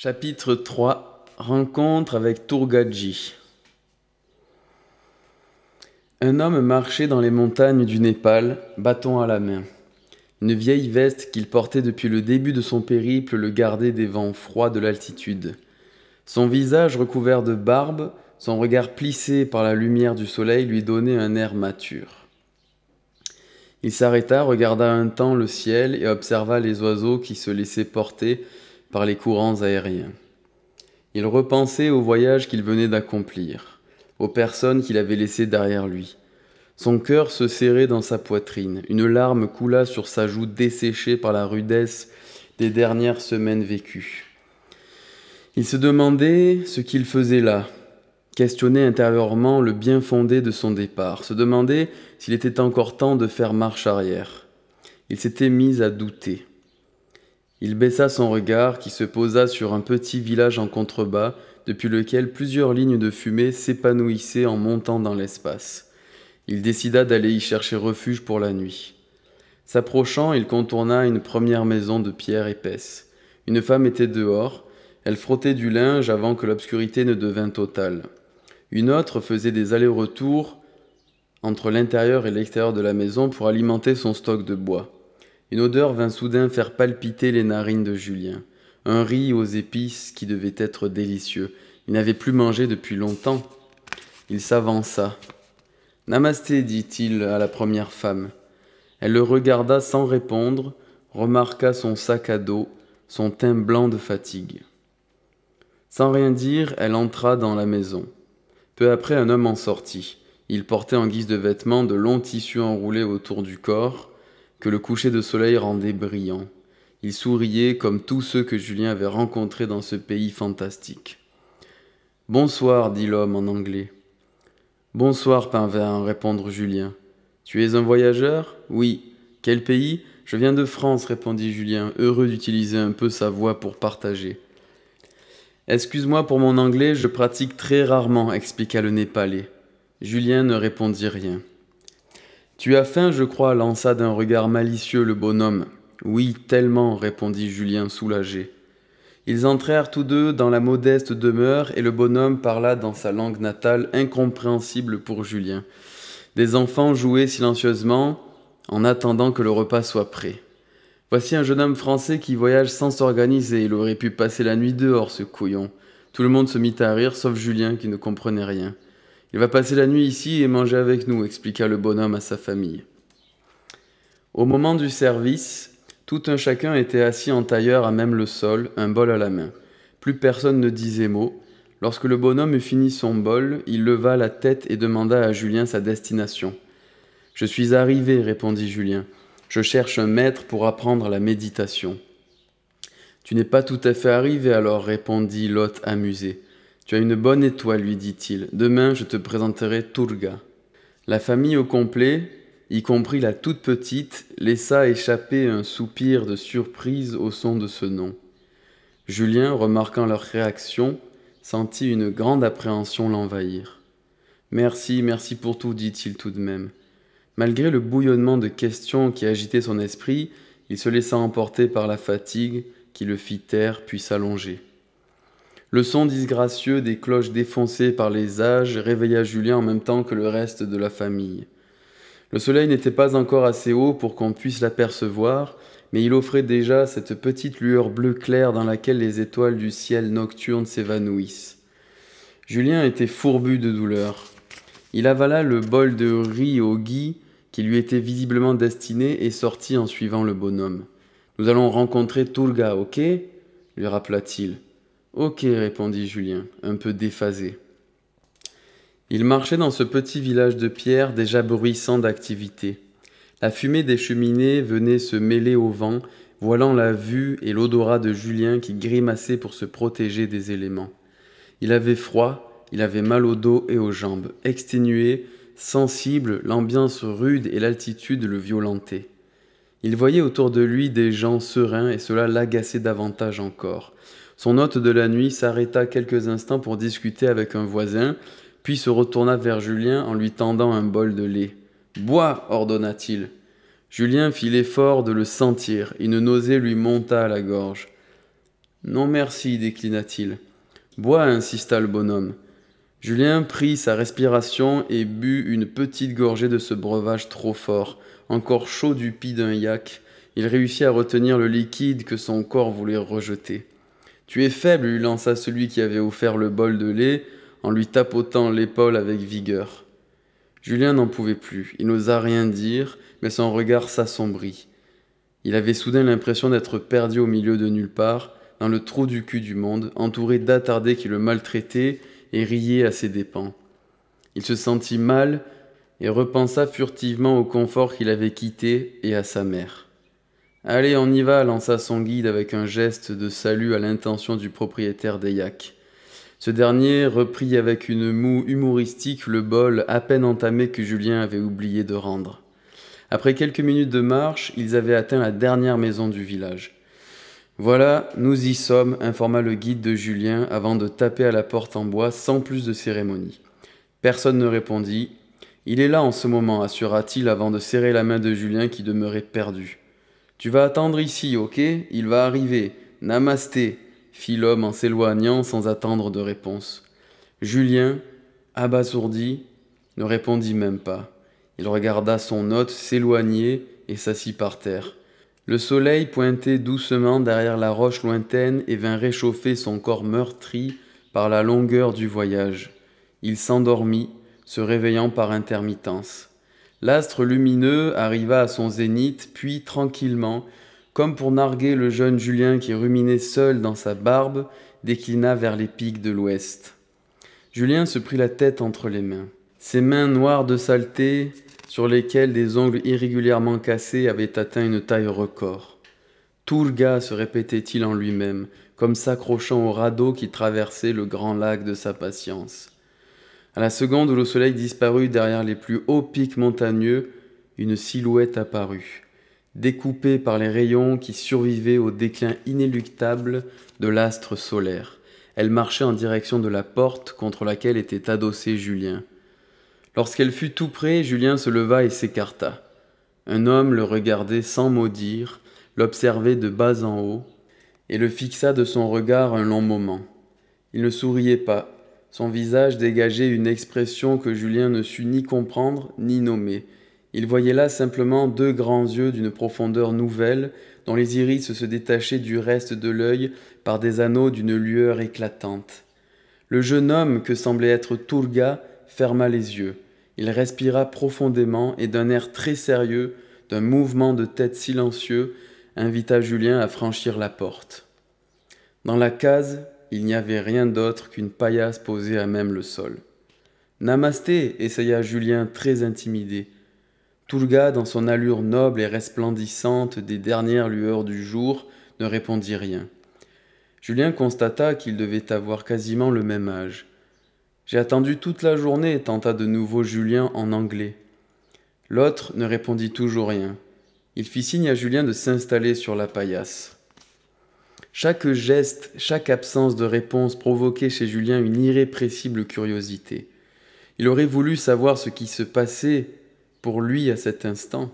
Chapitre 3 Rencontre avec Tourgadji Un homme marchait dans les montagnes du Népal, bâton à la main. Une vieille veste qu'il portait depuis le début de son périple le gardait des vents froids de l'altitude. Son visage recouvert de barbe, son regard plissé par la lumière du soleil lui donnait un air mature. Il s'arrêta, regarda un temps le ciel et observa les oiseaux qui se laissaient porter par les courants aériens. Il repensait au voyage qu'il venait d'accomplir, aux personnes qu'il avait laissées derrière lui. Son cœur se serrait dans sa poitrine, une larme coula sur sa joue desséchée par la rudesse des dernières semaines vécues. Il se demandait ce qu'il faisait là, questionnait intérieurement le bien fondé de son départ, se demandait s'il était encore temps de faire marche arrière. Il s'était mis à douter. Il baissa son regard qui se posa sur un petit village en contrebas depuis lequel plusieurs lignes de fumée s'épanouissaient en montant dans l'espace. Il décida d'aller y chercher refuge pour la nuit. S'approchant, il contourna une première maison de pierre épaisse. Une femme était dehors, elle frottait du linge avant que l'obscurité ne devint totale. Une autre faisait des allers-retours entre l'intérieur et l'extérieur de la maison pour alimenter son stock de bois. Une odeur vint soudain faire palpiter les narines de Julien. Un riz aux épices qui devait être délicieux. Il n'avait plus mangé depuis longtemps. Il s'avança. Namasté, dit-il à la première femme. Elle le regarda sans répondre, remarqua son sac à dos, son teint blanc de fatigue. Sans rien dire, elle entra dans la maison. Peu après, un homme en sortit. Il portait en guise de vêtements de longs tissus enroulés autour du corps, que le coucher de soleil rendait brillant. Il souriait comme tous ceux que Julien avait rencontrés dans ce pays fantastique. Bonsoir, dit l'homme en anglais. Bonsoir, parvint à répondre Julien. Tu es un voyageur Oui. Quel pays Je viens de France, répondit Julien, heureux d'utiliser un peu sa voix pour partager. Excuse-moi pour mon anglais, je pratique très rarement, expliqua le Népalais. Julien ne répondit rien. Tu as faim, je crois, lança d'un regard malicieux le bonhomme. Oui, tellement, répondit Julien soulagé. Ils entrèrent tous deux dans la modeste demeure et le bonhomme parla dans sa langue natale incompréhensible pour Julien. Des enfants jouaient silencieusement en attendant que le repas soit prêt. Voici un jeune homme français qui voyage sans s'organiser, il aurait pu passer la nuit dehors ce couillon. Tout le monde se mit à rire sauf Julien qui ne comprenait rien. Il va passer la nuit ici et manger avec nous, expliqua le bonhomme à sa famille. Au moment du service, tout un chacun était assis en tailleur à même le sol, un bol à la main. Plus personne ne disait mot. Lorsque le bonhomme eut fini son bol, il leva la tête et demanda à Julien sa destination. Je suis arrivé, répondit Julien. Je cherche un maître pour apprendre la méditation. Tu n'es pas tout à fait arrivé alors, répondit l'hôte amusé. Tu as une bonne étoile, lui dit-il. Demain, je te présenterai Turga. La famille au complet, y compris la toute petite, laissa échapper un soupir de surprise au son de ce nom. Julien, remarquant leur réaction, sentit une grande appréhension l'envahir. Merci, merci pour tout, dit-il tout de même. Malgré le bouillonnement de questions qui agitait son esprit, il se laissa emporter par la fatigue qui le fit taire puis s'allonger. Le son disgracieux des cloches défoncées par les âges réveilla Julien en même temps que le reste de la famille. Le soleil n'était pas encore assez haut pour qu'on puisse l'apercevoir, mais il offrait déjà cette petite lueur bleu clair dans laquelle les étoiles du ciel nocturne s'évanouissent. Julien était fourbu de douleur. Il avala le bol de riz au gui qui lui était visiblement destiné et sortit en suivant le bonhomme. Nous allons rencontrer tout le gars, ok lui rappela-t-il. Ok, répondit Julien, un peu déphasé. Il marchait dans ce petit village de pierre déjà bruissant d'activité. La fumée des cheminées venait se mêler au vent, voilant la vue et l'odorat de Julien qui grimaçait pour se protéger des éléments. Il avait froid, il avait mal au dos et aux jambes. Exténué, sensible, l'ambiance rude et l'altitude le violentaient. Il voyait autour de lui des gens sereins et cela l'agaçait davantage encore. Son hôte de la nuit s'arrêta quelques instants pour discuter avec un voisin, puis se retourna vers Julien en lui tendant un bol de lait. Bois, ordonna-t-il. Julien fit l'effort de le sentir, une nausée lui monta à la gorge. Non merci, déclina-t-il. Bois, insista le bonhomme. Julien prit sa respiration et but une petite gorgée de ce breuvage trop fort, encore chaud du pis d'un yak. Il réussit à retenir le liquide que son corps voulait rejeter. Tu es faible, lui lança celui qui avait offert le bol de lait, en lui tapotant l'épaule avec vigueur. Julien n'en pouvait plus, il n'osa rien dire, mais son regard s'assombrit. Il avait soudain l'impression d'être perdu au milieu de nulle part, dans le trou du cul du monde, entouré d'attardés qui le maltraitaient et riaient à ses dépens. Il se sentit mal et repensa furtivement au confort qu'il avait quitté et à sa mère. Allez, on y va, lança son guide avec un geste de salut à l'intention du propriétaire des yaks. Ce dernier reprit avec une moue humoristique le bol à peine entamé que Julien avait oublié de rendre. Après quelques minutes de marche, ils avaient atteint la dernière maison du village. Voilà, nous y sommes, informa le guide de Julien avant de taper à la porte en bois sans plus de cérémonie. Personne ne répondit. Il est là en ce moment, assura-t-il avant de serrer la main de Julien qui demeurait perdu. Tu vas attendre ici, ok Il va arriver. Namasté, fit l'homme en s'éloignant sans attendre de réponse. Julien, abasourdi, ne répondit même pas. Il regarda son hôte s'éloigner et s'assit par terre. Le soleil pointait doucement derrière la roche lointaine et vint réchauffer son corps meurtri par la longueur du voyage. Il s'endormit, se réveillant par intermittence. L'astre lumineux arriva à son zénith, puis tranquillement, comme pour narguer le jeune Julien qui ruminait seul dans sa barbe, déclina vers les pics de l'ouest. Julien se prit la tête entre les mains. Ses mains noires de saleté, sur lesquelles des ongles irrégulièrement cassés avaient atteint une taille record. Tourga se répétait-il en lui-même, comme s'accrochant au radeau qui traversait le grand lac de sa patience. À la seconde où le soleil disparut derrière les plus hauts pics montagneux, une silhouette apparut, découpée par les rayons qui survivaient au déclin inéluctable de l'astre solaire. Elle marchait en direction de la porte contre laquelle était adossé Julien. Lorsqu'elle fut tout près, Julien se leva et s'écarta. Un homme le regardait sans mot dire, l'observait de bas en haut, et le fixa de son regard un long moment. Il ne souriait pas, son visage dégageait une expression que Julien ne sut ni comprendre ni nommer. Il voyait là simplement deux grands yeux d'une profondeur nouvelle, dont les iris se détachaient du reste de l'œil par des anneaux d'une lueur éclatante. Le jeune homme, que semblait être Tourga, ferma les yeux. Il respira profondément et d'un air très sérieux, d'un mouvement de tête silencieux, invita Julien à franchir la porte. Dans la case, il n'y avait rien d'autre qu'une paillasse posée à même le sol. Namasté, essaya Julien très intimidé. gars, dans son allure noble et resplendissante des dernières lueurs du jour, ne répondit rien. Julien constata qu'il devait avoir quasiment le même âge. J'ai attendu toute la journée, tenta de nouveau Julien en anglais. L'autre ne répondit toujours rien. Il fit signe à Julien de s'installer sur la paillasse. Chaque geste, chaque absence de réponse provoquait chez Julien une irrépressible curiosité. Il aurait voulu savoir ce qui se passait pour lui à cet instant.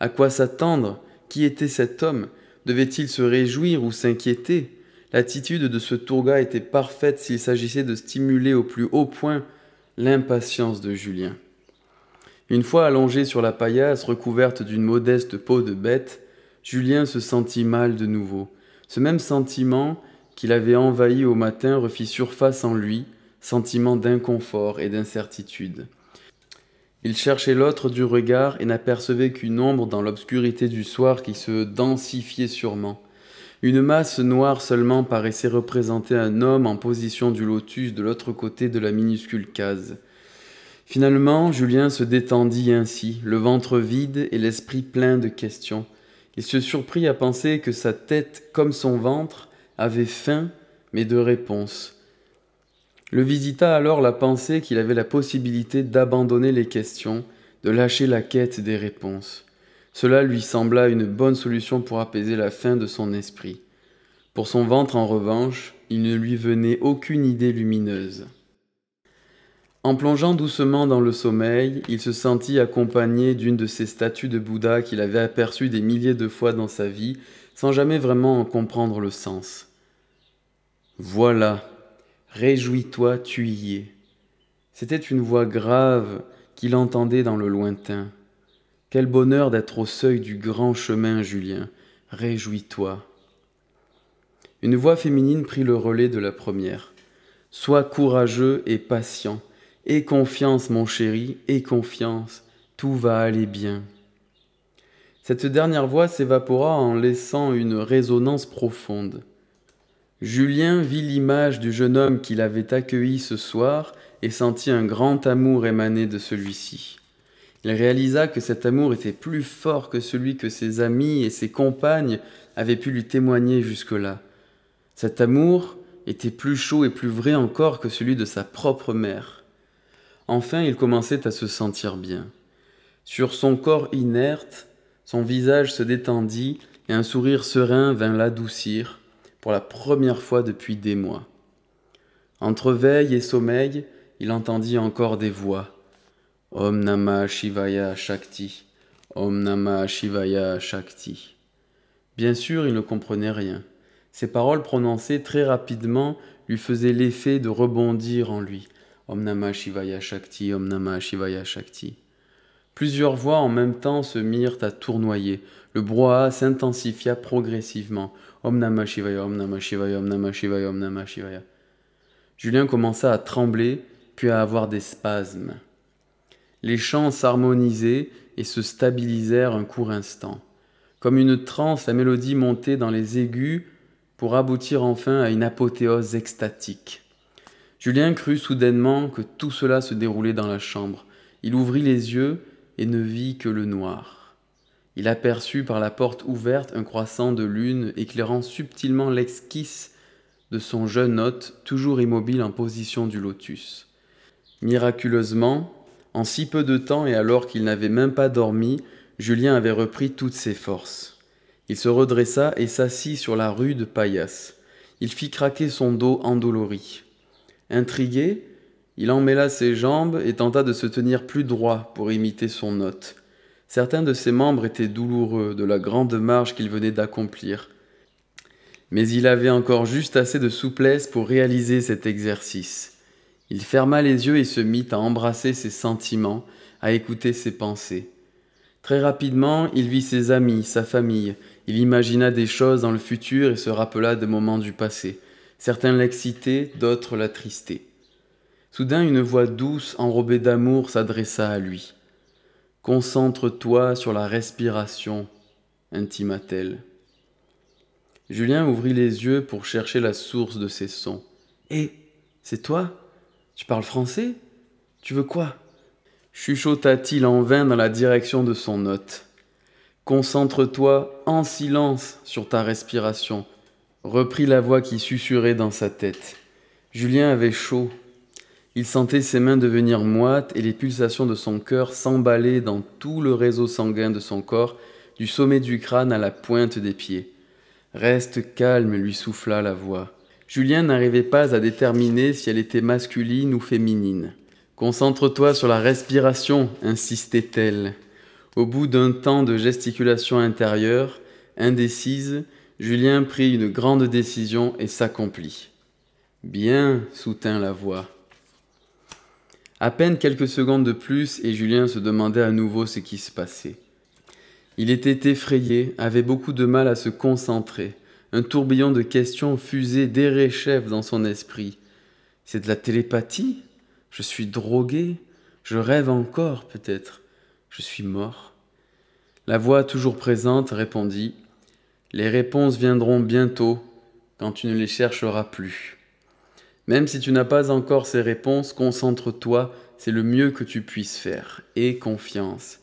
À quoi s'attendre Qui était cet homme Devait-il se réjouir ou s'inquiéter L'attitude de ce tourga était parfaite s'il s'agissait de stimuler au plus haut point l'impatience de Julien. Une fois allongé sur la paillasse recouverte d'une modeste peau de bête, Julien se sentit mal de nouveau. Ce même sentiment qu'il avait envahi au matin refit surface en lui, sentiment d'inconfort et d'incertitude. Il cherchait l'autre du regard et n'apercevait qu'une ombre dans l'obscurité du soir qui se densifiait sûrement. Une masse noire seulement paraissait représenter un homme en position du lotus de l'autre côté de la minuscule case. Finalement, Julien se détendit ainsi, le ventre vide et l'esprit plein de questions. Il se surprit à penser que sa tête, comme son ventre, avait faim, mais de réponse. Le visita alors la pensée qu'il avait la possibilité d'abandonner les questions, de lâcher la quête des réponses. Cela lui sembla une bonne solution pour apaiser la faim de son esprit. Pour son ventre, en revanche, il ne lui venait aucune idée lumineuse. En plongeant doucement dans le sommeil, il se sentit accompagné d'une de ces statues de Bouddha qu'il avait aperçues des milliers de fois dans sa vie, sans jamais vraiment en comprendre le sens. Voilà, réjouis-toi, tu y es. C'était une voix grave qu'il entendait dans le lointain. Quel bonheur d'être au seuil du grand chemin, Julien. Réjouis-toi. Une voix féminine prit le relais de la première. Sois courageux et patient Aie confiance, mon chéri, aie confiance, tout va aller bien. Cette dernière voix s'évapora en laissant une résonance profonde. Julien vit l'image du jeune homme qu'il avait accueilli ce soir et sentit un grand amour émaner de celui-ci. Il réalisa que cet amour était plus fort que celui que ses amis et ses compagnes avaient pu lui témoigner jusque-là. Cet amour était plus chaud et plus vrai encore que celui de sa propre mère. Enfin, il commençait à se sentir bien. Sur son corps inerte, son visage se détendit et un sourire serein vint l'adoucir pour la première fois depuis des mois. Entre veille et sommeil, il entendit encore des voix. Om Namah Shivaya Shakti. Om Namah Shivaya Shakti. Bien sûr, il ne comprenait rien. Ces paroles prononcées très rapidement lui faisaient l'effet de rebondir en lui. Om Namah Shivaya Shakti, Om Namah Shivaya Shakti. Plusieurs voix en même temps se mirent à tournoyer. Le brouhaha s'intensifia progressivement. Om Namah Shivaya, Om Namah Shivaya, Om Namah Shivaya, Om Namah Shivaya. Julien commença à trembler, puis à avoir des spasmes. Les chants s'harmonisaient et se stabilisèrent un court instant. Comme une transe, la mélodie montait dans les aigus pour aboutir enfin à une apothéose extatique. Julien crut soudainement que tout cela se déroulait dans la chambre. Il ouvrit les yeux et ne vit que le noir. Il aperçut par la porte ouverte un croissant de lune éclairant subtilement l'esquisse de son jeune hôte toujours immobile en position du lotus. Miraculeusement, en si peu de temps et alors qu'il n'avait même pas dormi, Julien avait repris toutes ses forces. Il se redressa et s'assit sur la rude paillasse. Il fit craquer son dos endolori. Intrigué, il emmêla ses jambes et tenta de se tenir plus droit pour imiter son hôte. Certains de ses membres étaient douloureux de la grande marche qu'il venait d'accomplir. Mais il avait encore juste assez de souplesse pour réaliser cet exercice. Il ferma les yeux et se mit à embrasser ses sentiments, à écouter ses pensées. Très rapidement, il vit ses amis, sa famille, il imagina des choses dans le futur et se rappela des moments du passé certains l'excitaient, d'autres l'attristaient. Soudain, une voix douce, enrobée d'amour, s'adressa à lui. Concentre-toi sur la respiration, intima-t-elle. Julien ouvrit les yeux pour chercher la source de ces sons. Hé, eh, c'est toi Tu parles français Tu veux quoi chuchota-t-il en vain dans la direction de son hôte. Concentre-toi en silence sur ta respiration, reprit la voix qui susurrait dans sa tête. Julien avait chaud. Il sentait ses mains devenir moites et les pulsations de son cœur s'emballer dans tout le réseau sanguin de son corps, du sommet du crâne à la pointe des pieds. Reste calme, lui souffla la voix. Julien n'arrivait pas à déterminer si elle était masculine ou féminine. Concentre-toi sur la respiration, insistait-elle. Au bout d'un temps de gesticulation intérieure, indécise, Julien prit une grande décision et s'accomplit. Bien, soutint la voix. À peine quelques secondes de plus et Julien se demandait à nouveau ce qui se passait. Il était effrayé, avait beaucoup de mal à se concentrer. Un tourbillon de questions fusait chef dans son esprit. C'est de la télépathie Je suis drogué Je rêve encore peut-être Je suis mort La voix toujours présente répondit les réponses viendront bientôt quand tu ne les chercheras plus. Même si tu n'as pas encore ces réponses, concentre-toi, c'est le mieux que tu puisses faire. Et confiance.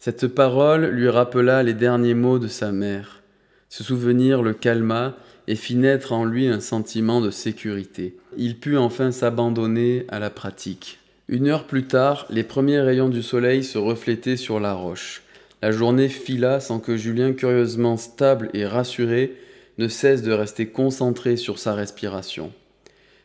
Cette parole lui rappela les derniers mots de sa mère. Ce souvenir le calma et fit naître en lui un sentiment de sécurité. Il put enfin s'abandonner à la pratique. Une heure plus tard, les premiers rayons du soleil se reflétaient sur la roche. La journée fila sans que Julien, curieusement stable et rassuré, ne cesse de rester concentré sur sa respiration.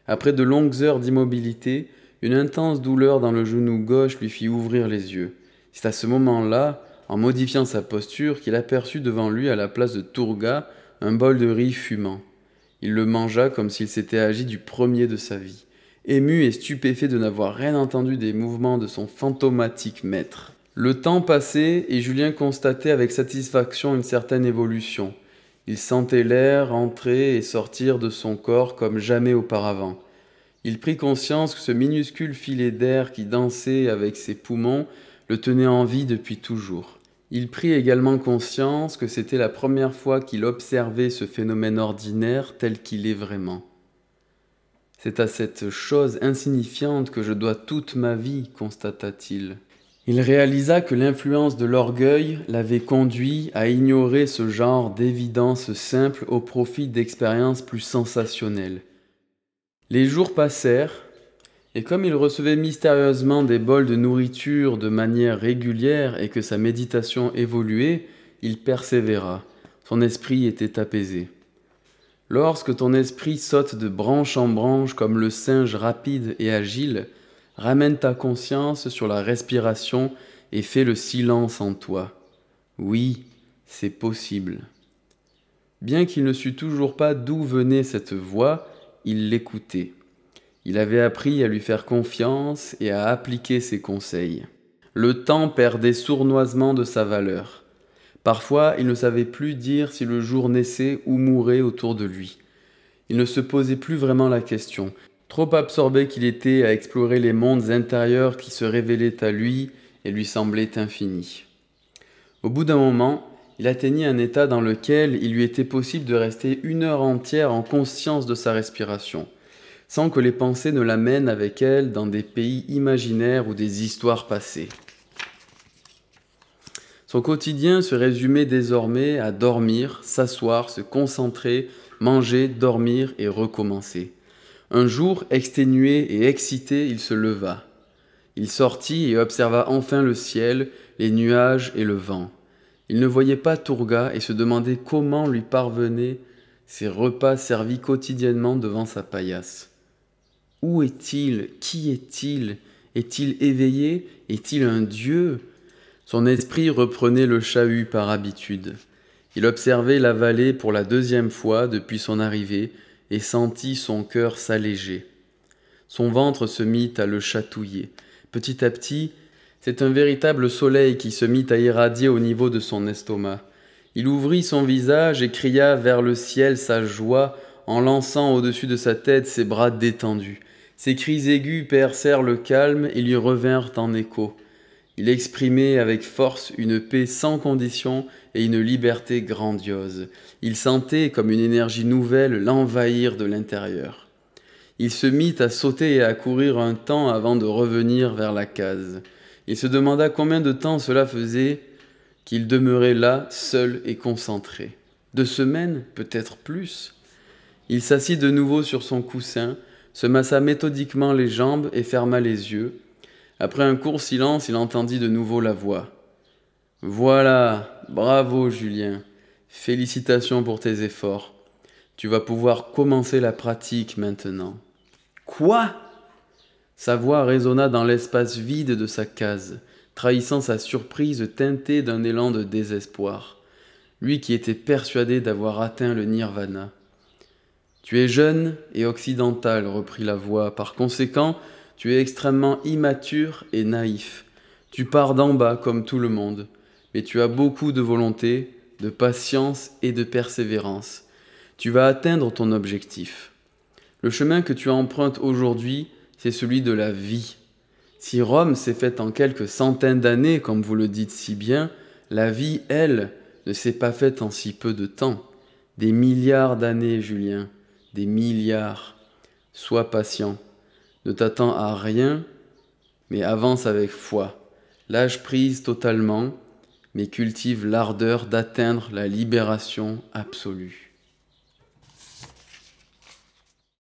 Après de longues heures d'immobilité, une intense douleur dans le genou gauche lui fit ouvrir les yeux. C'est à ce moment-là, en modifiant sa posture, qu'il aperçut devant lui, à la place de Tourga, un bol de riz fumant. Il le mangea comme s'il s'était agi du premier de sa vie, ému et stupéfait de n'avoir rien entendu des mouvements de son fantomatique maître. Le temps passait et Julien constatait avec satisfaction une certaine évolution. Il sentait l'air entrer et sortir de son corps comme jamais auparavant. Il prit conscience que ce minuscule filet d'air qui dansait avec ses poumons le tenait en vie depuis toujours. Il prit également conscience que c'était la première fois qu'il observait ce phénomène ordinaire tel qu'il est vraiment. C'est à cette chose insignifiante que je dois toute ma vie, constata-t-il. Il réalisa que l'influence de l'orgueil l'avait conduit à ignorer ce genre d'évidence simple au profit d'expériences plus sensationnelles. Les jours passèrent, et comme il recevait mystérieusement des bols de nourriture de manière régulière et que sa méditation évoluait, il persévéra. Son esprit était apaisé. Lorsque ton esprit saute de branche en branche comme le singe rapide et agile, Ramène ta conscience sur la respiration et fais le silence en toi. Oui, c'est possible. Bien qu'il ne sût toujours pas d'où venait cette voix, il l'écoutait. Il avait appris à lui faire confiance et à appliquer ses conseils. Le temps perdait sournoisement de sa valeur. Parfois, il ne savait plus dire si le jour naissait ou mourait autour de lui. Il ne se posait plus vraiment la question. Trop absorbé qu'il était à explorer les mondes intérieurs qui se révélaient à lui et lui semblaient infinis. Au bout d'un moment, il atteignit un état dans lequel il lui était possible de rester une heure entière en conscience de sa respiration, sans que les pensées ne l'amènent avec elle dans des pays imaginaires ou des histoires passées. Son quotidien se résumait désormais à dormir, s'asseoir, se concentrer, manger, dormir et recommencer. Un jour, exténué et excité, il se leva. Il sortit et observa enfin le ciel, les nuages et le vent. Il ne voyait pas Tourga et se demandait comment lui parvenaient ses repas servis quotidiennement devant sa paillasse. Où est-il Qui est-il Est-il éveillé Est-il un dieu Son esprit reprenait le chahut par habitude. Il observait la vallée pour la deuxième fois depuis son arrivée et sentit son cœur s'alléger. Son ventre se mit à le chatouiller. Petit à petit, c'est un véritable soleil qui se mit à irradier au niveau de son estomac. Il ouvrit son visage et cria vers le ciel sa joie en lançant au-dessus de sa tête ses bras détendus. Ses cris aigus percèrent le calme et lui revinrent en écho. Il exprimait avec force une paix sans condition et une liberté grandiose. Il sentait comme une énergie nouvelle l'envahir de l'intérieur. Il se mit à sauter et à courir un temps avant de revenir vers la case. Il se demanda combien de temps cela faisait qu'il demeurait là, seul et concentré. Deux semaines, peut-être plus. Il s'assit de nouveau sur son coussin, se massa méthodiquement les jambes et ferma les yeux. Après un court silence, il entendit de nouveau la voix. Voilà, bravo Julien. Félicitations pour tes efforts. Tu vas pouvoir commencer la pratique maintenant. Quoi Sa voix résonna dans l'espace vide de sa case, trahissant sa surprise teintée d'un élan de désespoir. Lui qui était persuadé d'avoir atteint le nirvana. Tu es jeune et occidental, reprit la voix. Par conséquent, tu es extrêmement immature et naïf. Tu pars d'en bas comme tout le monde mais tu as beaucoup de volonté, de patience et de persévérance. Tu vas atteindre ton objectif. Le chemin que tu empruntes aujourd'hui, c'est celui de la vie. Si Rome s'est faite en quelques centaines d'années, comme vous le dites si bien, la vie, elle, ne s'est pas faite en si peu de temps. Des milliards d'années, Julien, des milliards. Sois patient. Ne t'attends à rien, mais avance avec foi. L'âge prise totalement mais cultive l'ardeur d'atteindre la libération absolue.